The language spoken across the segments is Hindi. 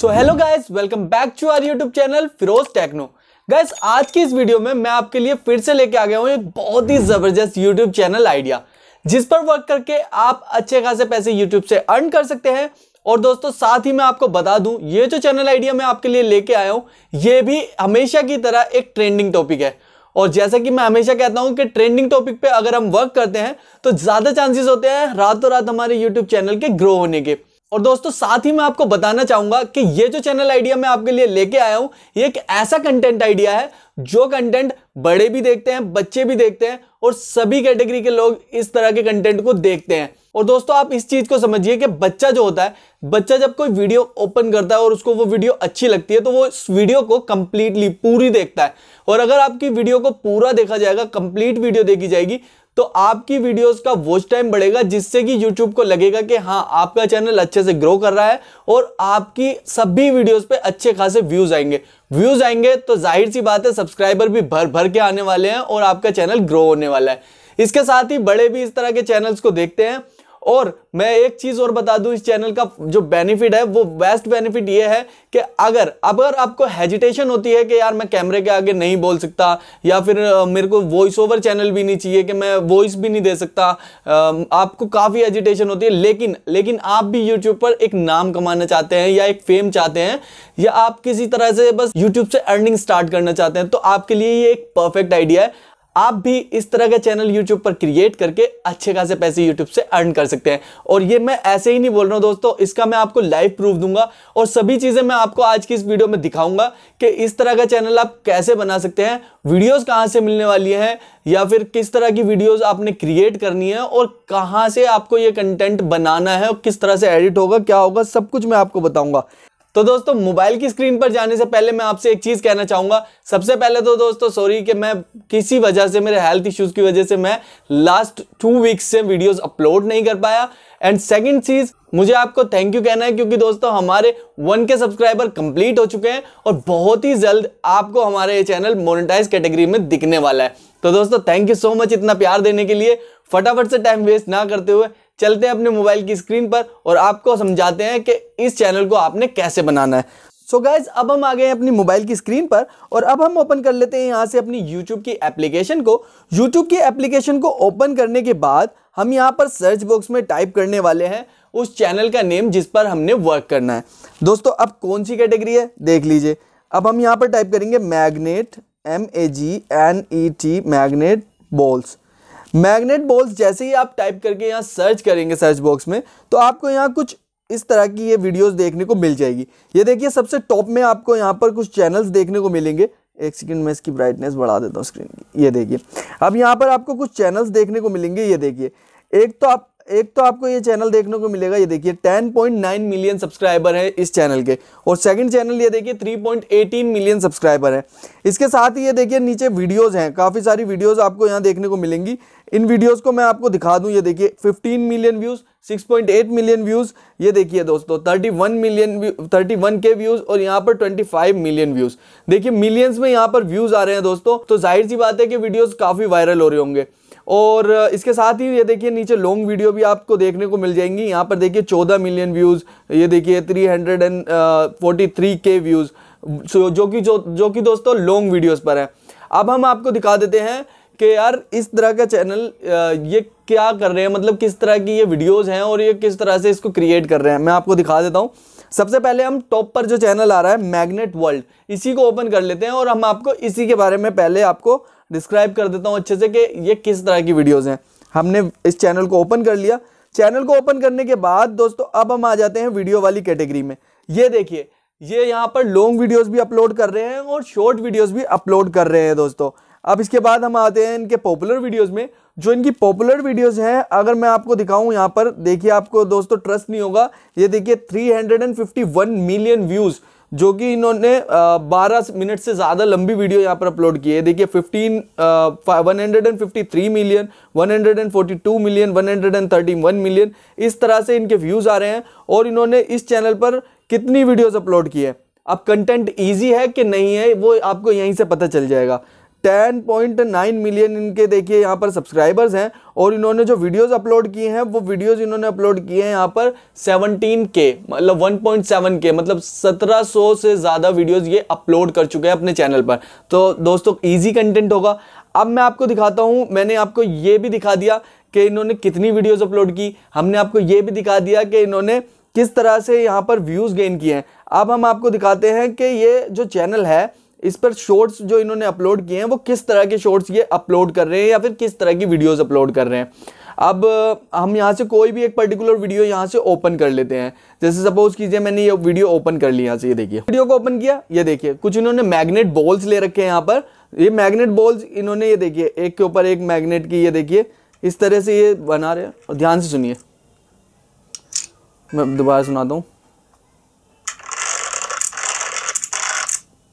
so hello guys welcome back to our YouTube channel Firoz techno guys आज की इस वीडियो में मैं आपके लिए फिर से लेके आ गया हूँ एक बहुत ही ज़बरदस्त यूट्यूब चैनल आइडिया जिस पर वर्क करके आप अच्छे खासे पैसे यूट्यूब से अर्न कर सकते हैं और दोस्तों साथ ही मैं आपको बता दूं ये जो चैनल आइडिया मैं आपके लिए लेके आया हूँ ये भी हमेशा की तरह एक ट्रेंडिंग टॉपिक है और जैसा कि मैं हमेशा कहता हूं कि ट्रेंडिंग टॉपिक पे अगर हम वर्क करते हैं तो ज़्यादा चांसेस होते हैं रातों रात हमारे यूट्यूब चैनल के ग्रो होने के और दोस्तों साथ ही मैं आपको बताना चाहूंगा कि ये जो चैनल आइडिया मैं आपके लिए लेके आया हूं ये एक ऐसा कंटेंट आइडिया है जो कंटेंट बड़े भी देखते हैं बच्चे भी देखते हैं और सभी कैटेगरी के लोग इस तरह के कंटेंट को देखते हैं और दोस्तों आप इस चीज को समझिए कि बच्चा जो होता है बच्चा जब कोई वीडियो ओपन करता है और उसको वो वीडियो अच्छी लगती है तो वो इस वीडियो को कंप्लीटली पूरी देखता है और अगर आपकी वीडियो को पूरा देखा जाएगा कंप्लीट वीडियो देखी जाएगी तो आपकी वीडियोस का वॉच टाइम बढ़ेगा जिससे कि यूट्यूब को लगेगा कि हाँ आपका चैनल अच्छे से ग्रो कर रहा है और आपकी सभी वीडियोस पे अच्छे खासे व्यूज आएंगे व्यूज आएंगे तो जाहिर सी बात है सब्सक्राइबर भी भर भर के आने वाले हैं और आपका चैनल ग्रो होने वाला है इसके साथ ही बड़े भी इस तरह के चैनल्स को देखते हैं और मैं एक चीज़ और बता दूं इस चैनल का जो बेनिफिट है वो बेस्ट बेनिफिट ये है कि अगर अगर आपको हेजिटेशन होती है कि यार मैं कैमरे के आगे नहीं बोल सकता या फिर मेरे को वॉइस ओवर चैनल भी नहीं चाहिए कि मैं वॉइस भी नहीं दे सकता आपको काफ़ी हेजिटेशन होती है लेकिन लेकिन आप भी यूट्यूब पर एक नाम कमाना चाहते हैं या एक फेम चाहते हैं या आप किसी तरह से बस यूट्यूब से अर्निंग स्टार्ट करना चाहते हैं तो आपके लिए ये एक परफेक्ट आइडिया है आप भी इस तरह का चैनल यूट्यूब पर क्रिएट करके अच्छे खासे पैसे यूट्यूब से अर्न कर सकते हैं और ये मैं ऐसे ही नहीं बोल रहा हूँ दोस्तों इसका मैं आपको लाइव प्रूफ दूंगा और सभी चीज़ें मैं आपको आज की इस वीडियो में दिखाऊंगा कि इस तरह का चैनल आप कैसे बना सकते हैं वीडियोस कहाँ से मिलने वाली हैं या फिर किस तरह की वीडियोज आपने क्रिएट करनी है और कहाँ से आपको ये कंटेंट बनाना है और किस तरह से एडिट होगा क्या होगा सब कुछ मैं आपको बताऊंगा तो दोस्तों मोबाइल की स्क्रीन पर जाने से पहले मैं आपसे एक चीज़ कहना चाहूंगा सबसे पहले तो दोस्तों सॉरी कि मैं किसी वजह से मेरे हेल्थ इश्यूज़ की वजह से मैं लास्ट टू वीक्स से वीडियोस अपलोड नहीं कर पाया एंड सेकंड चीज़ मुझे आपको थैंक यू कहना है क्योंकि दोस्तों हमारे वन के सब्सक्राइबर कंप्लीट हो चुके हैं और बहुत ही जल्द आपको हमारे ये चैनल मोनिटाइज कैटेगरी में दिखने वाला है तो दोस्तों थैंक यू सो मच इतना प्यार देने के लिए फटाफट से टाइम वेस्ट ना करते हुए चलते हैं अपने मोबाइल की स्क्रीन पर और आपको समझाते हैं कि इस चैनल को आपने कैसे बनाना है सो so गाइज अब हम आ गए हैं अपनी मोबाइल की स्क्रीन पर और अब हम ओपन कर लेते हैं यहाँ से अपनी यूट्यूब की एप्लीकेशन को यूट्यूब की एप्लीकेशन को ओपन करने के बाद हम यहाँ पर सर्च बॉक्स में टाइप करने वाले हैं उस चैनल का नेम जिस पर हमने वर्क करना है दोस्तों अब कौन सी कैटेगरी है देख लीजिए अब हम यहाँ पर टाइप करेंगे magnet M A G N E T magnet balls magnet balls जैसे ही आप टाइप करके यहाँ सर्च करेंगे सर्च बॉक्स में तो आपको यहाँ कुछ इस तरह की ये वीडियोस देखने को मिल जाएगी ये देखिए सबसे टॉप में आपको यहाँ पर कुछ चैनल्स देखने को मिलेंगे एक सेकंड में इसकी ब्राइटनेस बढ़ा देता हूँ स्क्रीन की ये देखिए अब यहाँ पर आपको कुछ चैनल्स देखने को मिलेंगे ये देखिए एक तो आप एक तो आपको ये चैनल देखने को मिलेगा ये देखिए 10.9 मिलियन सब्सक्राइबर है इस चैनल के और सेकंड चैनल ये देखिए 3.18 मिलियन सब्सक्राइबर है इसके साथ ही ये देखिए नीचे वीडियोस हैं काफ़ी सारी वीडियोस आपको यहाँ देखने को मिलेंगी इन वीडियोस को मैं आपको दिखा दूं ये देखिए 15 मिलियन व्यूज़ 6.8 मिलियन व्यूज़ ये देखिए दोस्तों 31 मिलियन 31 के व्यूज़ और यहाँ पर 25 मिलियन व्यूज़ देखिए मिलियंस में यहाँ पर व्यूज़ आ रहे हैं दोस्तों तो जाहिर सी बात है कि वीडियोज़ काफ़ी वायरल हो रहे होंगे और इसके साथ ही ये देखिए नीचे लॉन्ग वीडियो भी आपको देखने को मिल जाएंगी यहाँ पर देखिए चौदह मिलियन व्यूज़ ये देखिए three hundred and forty three K views जो कि जो जो कि दोस्तों लॉन्ग वीडियोज़ पर है अब हम आपको दिखा देते हैं कि यार इस तरह का चैनल ये क्या कर रहे हैं मतलब किस तरह की ये वीडियोस हैं और ये किस तरह से इसको क्रिएट कर रहे हैं मैं आपको दिखा देता हूँ सबसे पहले हम टॉप पर जो चैनल आ रहा है मैग्नेट वर्ल्ड इसी को ओपन कर लेते हैं और हम आपको इसी के बारे में पहले आपको डिस्क्राइब कर देता हूँ अच्छे से कि ये किस तरह की वीडियोज़ हैं हमने इस चैनल को ओपन कर लिया चैनल को ओपन करने के बाद दोस्तों अब हम आ जाते हैं वीडियो वाली कैटेगरी में ये देखिए ये यहाँ पर लॉन्ग वीडियोज भी अपलोड कर रहे हैं और शॉर्ट वीडियोज भी अपलोड कर रहे हैं दोस्तों अब इसके बाद हम आते हैं इनके पॉपुलर वीडियोज़ में जो इनकी पॉपुलर वीडियोस हैं अगर मैं आपको दिखाऊं यहाँ पर देखिए आपको दोस्तों ट्रस्ट नहीं होगा ये देखिए 351 मिलियन व्यूज़ जो कि इन्होंने बारह मिनट से ज़्यादा लंबी वीडियो यहाँ पर अपलोड की है देखिए fifteen one hundred and fifty three million one hundred and forty two million one hundred and thirty one million इस तरह से इनके व्यूज़ आ रहे हैं और इन्होंने इस चैनल पर कितनी वीडियोज़ अपलोड की है अब कंटेंट ईजी है कि नहीं है वो आपको यहीं से पता चल जाएगा टेन पॉइंट नाइन मिलियन इनके देखिए यहाँ पर सब्सक्राइबर्स हैं और इन्होंने जो वीडियोस अपलोड किए हैं वो वीडियोस इन्होंने अपलोड किए हैं यहाँ पर सेवनटीन के मतलब वन पॉइंट सेवन के मतलब सत्रह सौ से ज़्यादा वीडियोस ये अपलोड कर चुके हैं अपने चैनल पर तो दोस्तों ईजी कंटेंट होगा अब मैं आपको दिखाता हूँ मैंने आपको ये भी दिखा दिया कि इन्होंने कितनी वीडियोज़ अपलोड की हमने आपको ये भी दिखा दिया कि इन्होंने किस तरह से यहाँ पर व्यूज़ गेन किए हैं अब हम आपको दिखाते हैं कि ये जो चैनल है इस पर शॉर्ट्स जो इन्होंने अपलोड किए हैं वो किस तरह के शॉर्ट्स ये अपलोड कर रहे हैं या फिर किस तरह की वीडियोस अपलोड कर रहे हैं अब हम यहाँ से कोई भी एक पर्टिकुलर वीडियो यहाँ से ओपन कर लेते हैं जैसे सपोज कीजिए मैंने ये वीडियो ओपन कर ली यहाँ से ये देखिए वीडियो को ओपन किया ये देखिए कुछ इन्होंने मैग्नेट बॉल्स ले रखे हैं यहाँ पर ये मैग्नेट बॉल्स इन्होंने ये देखिए एक के ऊपर एक मैग्नेट की ये देखिए इस तरह से ये बना रहे हैं और ध्यान से सुनिए मैं दोबारा सुनाता हूँ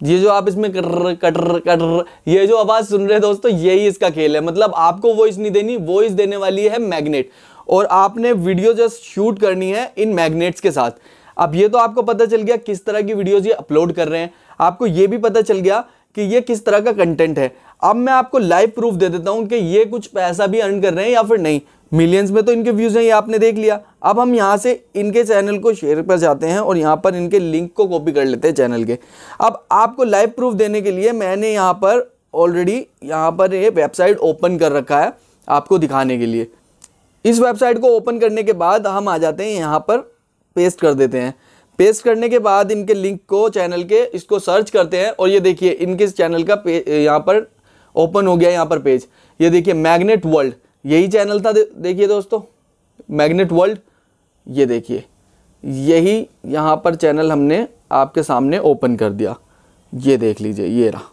ये जो आप इसमें कर कटर कटर ये जो आवाज़ सुन रहे हैं दोस्तों यही इसका खेल है मतलब आपको वॉइस नहीं देनी वॉइस देने वाली है मैग्नेट और आपने वीडियो जस्ट शूट करनी है इन मैग्नेट्स के साथ अब ये तो आपको पता चल गया किस तरह की वीडियोज ये अपलोड कर रहे हैं आपको ये भी पता चल गया कि ये किस तरह का कंटेंट है अब मैं आपको लाइव प्रूफ दे देता हूँ कि ये कुछ पैसा भी अर्न कर रहे हैं या फिर नहीं मिलियंस में तो इनके व्यूज़ हैं ये आपने देख लिया अब हम यहाँ से इनके चैनल को शेयर पर जाते हैं और यहाँ पर इनके लिंक को कॉपी कर लेते हैं चैनल के अब आपको लाइव प्रूफ देने के लिए मैंने यहाँ पर ऑलरेडी यहाँ पर ये वेबसाइट ओपन कर रखा है आपको दिखाने के लिए इस वेबसाइट को ओपन करने के बाद हम आ जाते हैं यहाँ पर पेस्ट कर देते हैं पेस्ट करने के बाद इनके लिंक को चैनल के इसको सर्च करते हैं और ये देखिए इनके चैनल का यहाँ पर ओपन हो गया यहाँ पर पेज ये देखिए मैग्नेट वर्ल्ड यही चैनल था देखिए दोस्तों मैग्नेट वर्ल्ड ये देखिए यही यहाँ पर चैनल हमने आपके सामने ओपन कर दिया ये देख लीजिए ये रहा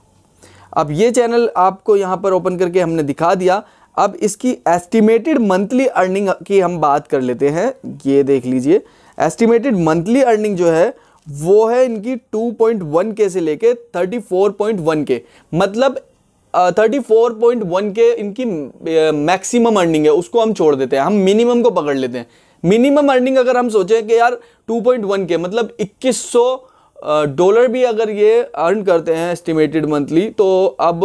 अब ये चैनल आपको यहाँ पर ओपन करके हमने दिखा दिया अब इसकी एस्टिमेटेड मंथली अर्निंग की हम बात कर लेते हैं ये देख लीजिए एस्टिमेटेड मंथली अर्निंग जो है वो है इनकी 2.1 के से लेके 34.1 के मतलब थर्टी फोर पॉइंट वन के इनकी मैक्सिमम अर्निंग है उसको हम छोड़ देते हैं हम मिनिमम को पकड़ लेते हैं मिनिमम अर्निंग अगर हम सोचें कि यार 2.1 के मतलब 2100 डॉलर भी अगर ये अर्न करते हैं एस्टिमेटेड मंथली तो अब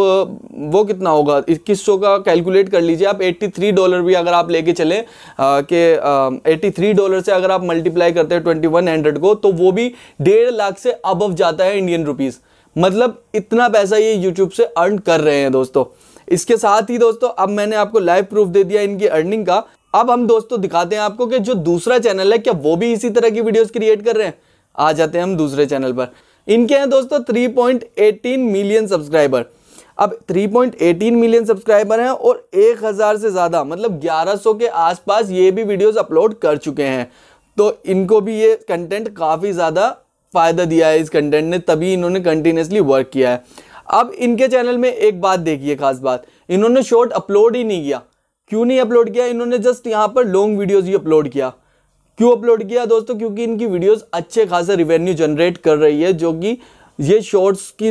वो कितना होगा 2100 का कैलकुलेट कर लीजिए आप 83 डॉलर भी अगर आप लेके चलें कि 83 डॉलर से अगर आप मल्टीप्लाई करते हैं 2100 को तो वो भी डेढ़ लाख से अबव जाता है इंडियन रुपीज़ मतलब इतना पैसा ये यूट्यूब से अर्न कर रहे हैं दोस्तों इसके साथ ही दोस्तों अब मैंने आपको लाइव प्रूफ दे दिया इनकी अर्निंग का अब हम दोस्तों दिखाते हैं आपको कि जो दूसरा चैनल है क्या वो भी इसी तरह की वीडियोस क्रिएट कर रहे हैं आ जाते हैं हम दूसरे चैनल पर इनके हैं दोस्तों 3.18 मिलियन सब्सक्राइबर अब 3.18 मिलियन सब्सक्राइबर हैं और 1000 से ज़्यादा मतलब 1100 के आसपास ये भी वीडियोस अपलोड कर चुके हैं तो इनको भी ये कंटेंट काफ़ी ज़्यादा फ़ायदा दिया है इस कंटेंट ने तभी इन्होंने कंटिन्यूसली वर्क किया है अब इनके चैनल में एक बात देखिए खास बात इन्होंने शॉर्ट अपलोड ही नहीं किया क्यों नहीं अपलोड किया इन्होंने जस्ट यहाँ पर लॉन्ग वीडियोज़ ही अपलोड किया क्यों अपलोड किया दोस्तों क्योंकि इनकी वीडियोस अच्छे खासे रिवेन्यू जनरेट कर रही है जो कि ये शॉर्ट्स की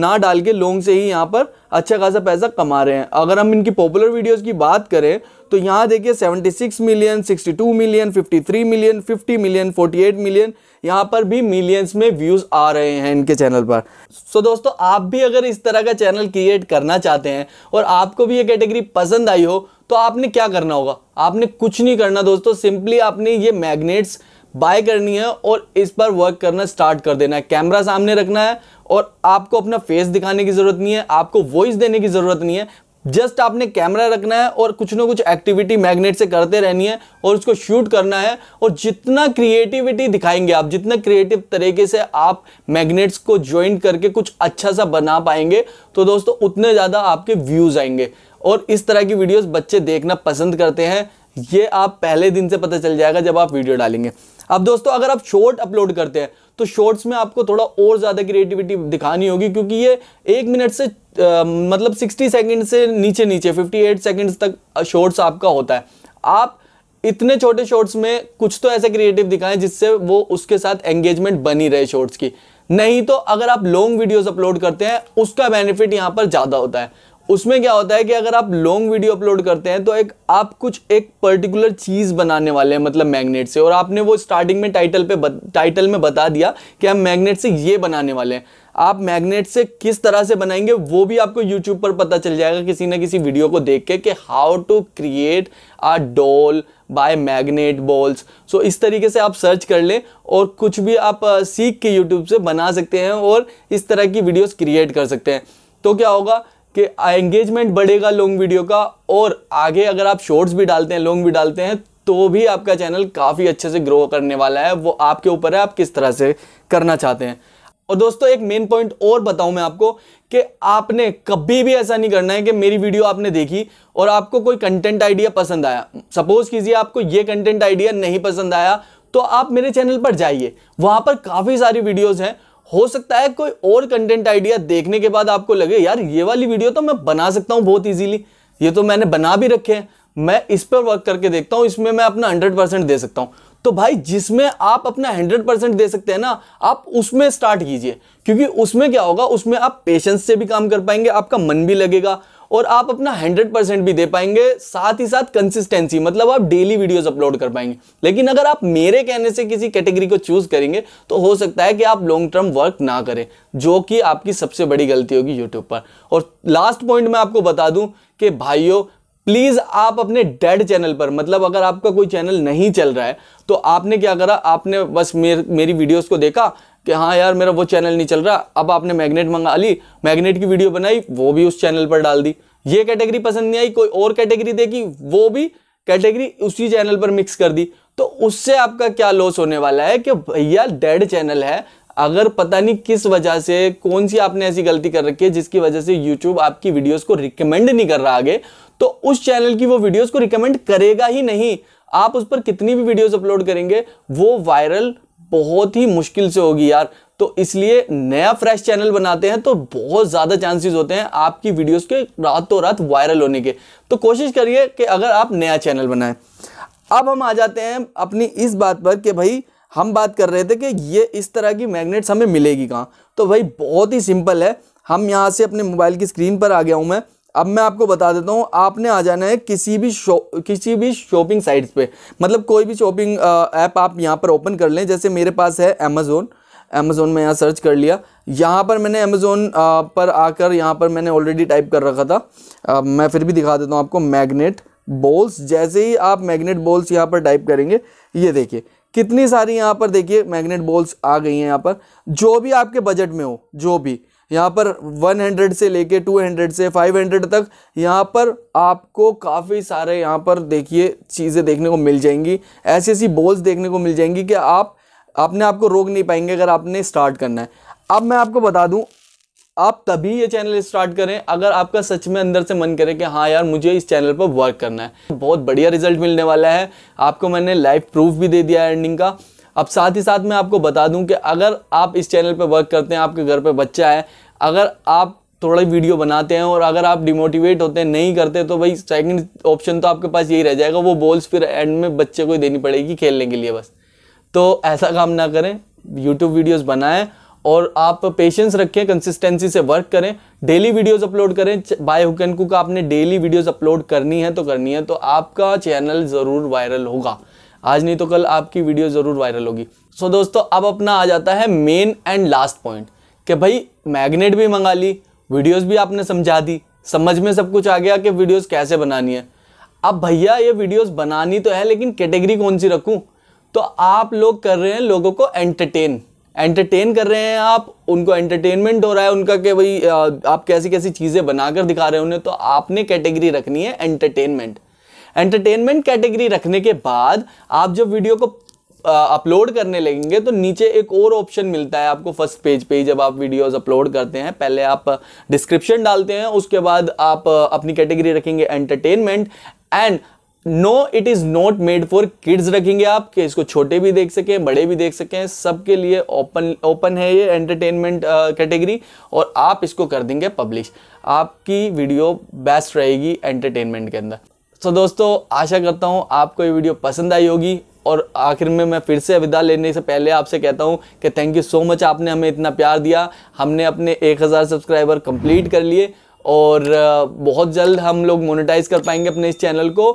ना डाल के लॉन्ग से ही यहाँ पर अच्छा खासा पैसा कमा रहे हैं अगर हम इनकी पॉपुलर वीडियोस की बात करें तो यहाँ देखिए 76 million 62 million 53 million 50 million 48 million यहाँ पर भी मिलियंस में व्यूज़ आ रहे हैं इनके चैनल पर सो so दोस्तों आप भी अगर इस तरह का चैनल क्रिएट करना चाहते हैं और आपको भी ये कैटेगरी पसंद आई हो तो आपने क्या करना होगा आपने कुछ नहीं करना दोस्तों सिंपली आपने ये मैग्नेट्स बाय करनी है और इस पर वर्क करना स्टार्ट कर देना है कैमरा सामने रखना है और आपको अपना फेस दिखाने की ज़रूरत नहीं है आपको वॉइस देने की ज़रूरत नहीं है जस्ट आपने कैमरा रखना है और कुछ ना कुछ एक्टिविटी मैग्नेट से करते रहनी है और उसको शूट करना है और जितना क्रिएटिविटी दिखाएंगे आप जितना क्रिएटिव तरीके से आप मैग्नेट्स को ज्वाइंट करके कुछ अच्छा सा बना पाएंगे तो दोस्तों उतने ज़्यादा आपके व्यूज़ आएंगे और इस तरह की वीडियोज़ बच्चे देखना पसंद करते हैं ये आप पहले दिन से पता चल जाएगा जब आप वीडियो डालेंगे अब दोस्तों अगर आप शॉर्ट अपलोड करते हैं तो शॉर्ट्स में आपको थोड़ा और ज़्यादा क्रिएटिविटी दिखानी होगी क्योंकि ये एक मिनट से आ, मतलब सिक्सटी सेकेंड से नीचे नीचे फिफ्टी एट तक शॉर्ट्स आपका होता है आप इतने छोटे शॉर्ट्स में कुछ तो ऐसे क्रिएटिव दिखाएं जिससे वो उसके साथ एंगेजमेंट बनी रहे शॉर्ट्स की नहीं तो अगर आप लॉन्ग वीडियोस अपलोड करते हैं उसका बेनिफिट यहाँ पर ज़्यादा होता है उसमें क्या होता है कि अगर आप लॉन्ग वीडियो अपलोड करते हैं तो एक आप कुछ एक पर्टिकुलर चीज़ बनाने वाले हैं मतलब मैग्नेट से और आपने वो स्टार्टिंग में टाइटल पे बत, टाइटल में बता दिया कि हम मैग्नेट से ये बनाने वाले हैं आप मैग्नेट से किस तरह से बनाएंगे वो भी आपको यूट्यूब पर पता चल जाएगा किसी ना किसी वीडियो को देख के कि how to create a doll by magnet balls so इस तरीके से आप सर्च कर लें और कुछ भी आप सीख के यूट्यूब से बना सकते हैं और इस तरह की वीडियोज क्रिएट कर सकते हैं तो क्या होगा कि एंगेजमेंट बढ़ेगा लॉन्ग वीडियो का और आगे अगर आप शॉर्ट्स भी डालते हैं लॉन्ग भी डालते हैं तो भी आपका चैनल काफ़ी अच्छे से ग्रो करने वाला है वो आपके ऊपर है आप किस तरह से करना चाहते हैं और दोस्तों एक मेन पॉइंट और बताऊं मैं आपको कि आपने कभी भी ऐसा नहीं करना है कि मेरी वीडियो आपने देखी और आपको कोई कंटेंट आइडिया पसंद आया सपोज कीजिए आपको ये कंटेंट आइडिया नहीं पसंद आया तो आप मेरे चैनल पर जाइए वहां पर काफ़ी सारी वीडियोज़ हैं हो सकता है कोई और कंटेंट आइडिया देखने के बाद आपको लगे यार ये वाली वीडियो तो मैं बना सकता हूँ बहुत इजीली ये तो मैंने बना भी रखे हैं मैं इस पर वर्क करके देखता हूँ इसमें मैं अपना हंड्रेड परसेंट दे सकता हूँ तो भाई जिसमें आप अपना हंड्रेड परसेंट दे सकते हैं ना आप उसमें स्टार्ट कीजिए क्योंकि उसमें क्या होगा उसमें आप पेशेंस से भी काम कर पाएंगे आपका मन भी लगेगा और आप अपना हंड्रेड परसेंट भी दे पाएंगे साथ ही साथ कंसिस्टेंसी मतलब आप डेली वीडियोस अपलोड कर पाएंगे लेकिन अगर आप मेरे कहने से किसी कैटेगरी को चूज करेंगे तो हो सकता है कि आप लॉन्ग टर्म वर्क ना करें जो कि आपकी सबसे बड़ी गलती होगी यूट्यूब पर और लास्ट पॉइंट मैं आपको बता दूं कि भाइयों प्लीज़ आप अपने डेड चैनल पर मतलब अगर आपका कोई चैनल नहीं चल रहा है तो आपने क्या करा आपने बस मेर, मेरी वीडियोस को देखा कि हाँ यार मेरा वो चैनल नहीं चल रहा अब आपने मैग्नेट मंगा ली मैग्नेट की वीडियो बनाई वो भी उस चैनल पर डाल दी ये कैटेगरी पसंद नहीं आई कोई और कैटेगरी देगी वो भी कैटेगरी उसी चैनल पर मिक्स कर दी तो उससे आपका क्या लॉस होने वाला है कि भैया डेड चैनल है अगर पता नहीं किस वजह से कौन सी आपने ऐसी गलती कर रखी है जिसकी वजह से यूट्यूब आपकी वीडियोज को रिकमेंड नहीं कर रहा आगे तो उस चैनल की वो वीडियोज को रिकमेंड करेगा ही नहीं आप उस पर कितनी भी वीडियोस अपलोड करेंगे वो वायरल बहुत ही मुश्किल से होगी यार तो इसलिए नया फ्रेश चैनल बनाते हैं तो बहुत ज़्यादा चांसेस होते हैं आपकी वीडियोस के रातों रात वायरल होने के तो कोशिश करिए कि अगर आप नया चैनल बनाएं अब हम आ जाते हैं अपनी इस बात पर कि भाई हम बात कर रहे थे कि ये इस तरह की मैग्नेट्स हमें मिलेगी कहाँ तो भाई बहुत ही सिंपल है हम यहाँ से अपने मोबाइल की स्क्रीन पर आ गया हूँ मैं अब मैं आपको बता देता हूँ आपने आ जाना है किसी भी शो किसी भी शॉपिंग साइट्स पे मतलब कोई भी शॉपिंग ऐप आप यहाँ पर ओपन कर लें जैसे मेरे पास है अमेज़ोन अमेज़ोन में यहाँ सर्च कर लिया यहाँ पर मैंने अमेज़ोन पर आकर यहाँ पर मैंने ऑलरेडी टाइप कर रखा था आ, मैं फिर भी दिखा देता हूँ आपको मैगनेट बॉल्स जैसे ही आप मैगनेट बॉल्स यहाँ पर टाइप करेंगे ये देखिए कितनी सारी यहाँ पर देखिए मैगनेट बॉल्स आ गई हैं यहाँ पर जो भी आपके बजट में हो जो भी यहाँ पर 100 से लेके 200 से 500 तक यहाँ पर आपको काफ़ी सारे यहाँ पर देखिए चीज़ें देखने को मिल जाएंगी ऐसी ऐसी बॉल्स देखने को मिल जाएंगी कि आप अपने आप को रोक नहीं पाएंगे अगर आपने स्टार्ट करना है अब मैं आपको बता दूं आप तभी ये चैनल स्टार्ट करें अगर आपका सच में अंदर से मन करे कि हाँ यार मुझे इस चैनल पर वर्क करना है बहुत बढ़िया रिजल्ट मिलने वाला है आपको मैंने लाइव प्रूफ भी दे दिया है अर्निंग का अब साथ ही साथ मैं आपको बता दूं कि अगर आप इस चैनल पर वर्क करते हैं आपके घर पर बच्चा है अगर आप थोड़ा वीडियो बनाते हैं और अगर आप डिमोटिवेट होते हैं नहीं करते तो भाई सेकंड ऑप्शन तो आपके पास यही रह जाएगा वो बॉल्स फिर एंड में बच्चे को ही देनी पड़ेगी खेलने के लिए बस तो ऐसा काम ना करें यूट्यूब वीडियोज़ बनाएँ और आप पेशेंस रखें कंसिस्टेंसी से वर्क करें डेली वीडियोस अपलोड करें बाय हुक एंड कुक आपने डेली वीडियोस अपलोड करनी है तो करनी है तो आपका चैनल ज़रूर वायरल होगा आज नहीं तो कल आपकी वीडियो ज़रूर वायरल होगी सो so, दोस्तों अब अपना आ जाता है मेन एंड लास्ट पॉइंट कि भाई मैग्नेट भी मंगा ली वीडियोज़ भी आपने समझा दी समझ में सब कुछ आ गया कि वीडियोज़ कैसे बनानी है अब भैया ये वीडियोज़ बनानी तो है लेकिन कैटेगरी कौन सी रखूँ तो आप लोग कर रहे हैं लोगों को एंटरटेन एंटरटेन कर रहे हैं आप उनको एंटरटेनमेंट हो रहा है उनका कि भाई आप कैसी कैसी चीज़ें बनाकर दिखा रहे हैं उन्हें तो आपने कैटेगरी रखनी है एंटरटेनमेंट एंटरटेनमेंट कैटेगरी रखने के बाद आप जब वीडियो को अपलोड करने लगेंगे तो नीचे एक और ऑप्शन मिलता है आपको फर्स्ट पेज पे ही जब आप वीडियोस अपलोड करते हैं पहले आप डिस्क्रिप्शन डालते हैं उसके बाद आप अपनी कैटेगरी रखेंगे entertainment and no it is not made for kids रखेंगे आप कि इसको छोटे भी देख सकें बड़े भी देख सकें सबके लिए ओपन ओपन है ये एंटरटेनमेंट कैटेगरी और आप इसको कर देंगे पब्लिश आपकी वीडियो बेस्ट रहेगी एंटरटेनमेंट के अंदर तो दोस्तों आशा करता हूँ आपको ये वीडियो पसंद आई होगी और आखिर में मैं फिर से विदा लेने से पहले आपसे कहता हूँ कि थैंक यू सो मच आपने हमें इतना प्यार दिया हमने अपने 1000 सब्सक्राइबर कंप्लीट कर लिए और बहुत जल्द हम लोग मोनेटाइज कर पाएंगे अपने इस चैनल को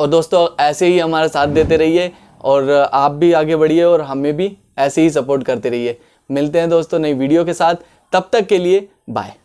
और दोस्तों ऐसे ही हमारा साथ देते रहिए और आप भी आगे बढ़िए और हमें भी ऐसे ही सपोर्ट करते रहिए मिलते हैं दोस्तों नई वीडियो के साथ तब तक के लिए बाय